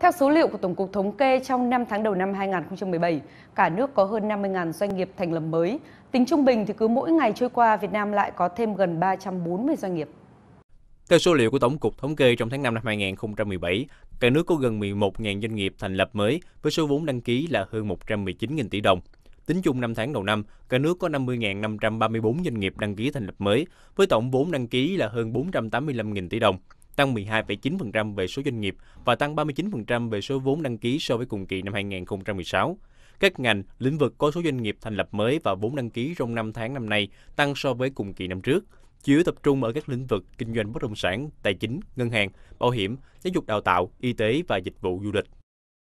Theo số liệu của Tổng cục Thống kê, trong 5 tháng đầu năm 2017, cả nước có hơn 50.000 doanh nghiệp thành lập mới. Tính trung bình thì cứ mỗi ngày trôi qua, Việt Nam lại có thêm gần 340 doanh nghiệp. Theo số liệu của Tổng cục Thống kê trong tháng 5 năm 2017, cả nước có gần 11.000 doanh nghiệp thành lập mới với số vốn đăng ký là hơn 119.000 tỷ đồng. Tính chung 5 tháng đầu năm, cả nước có 50.534 doanh nghiệp đăng ký thành lập mới với tổng vốn đăng ký là hơn 485.000 tỷ đồng tăng 12,9% về số doanh nghiệp và tăng 39% về số vốn đăng ký so với cùng kỳ năm 2016. Các ngành, lĩnh vực có số doanh nghiệp thành lập mới và vốn đăng ký trong 5 tháng năm nay tăng so với cùng kỳ năm trước chủ yếu tập trung ở các lĩnh vực kinh doanh bất động sản, tài chính, ngân hàng, bảo hiểm, giáo dục đào tạo, y tế và dịch vụ du lịch.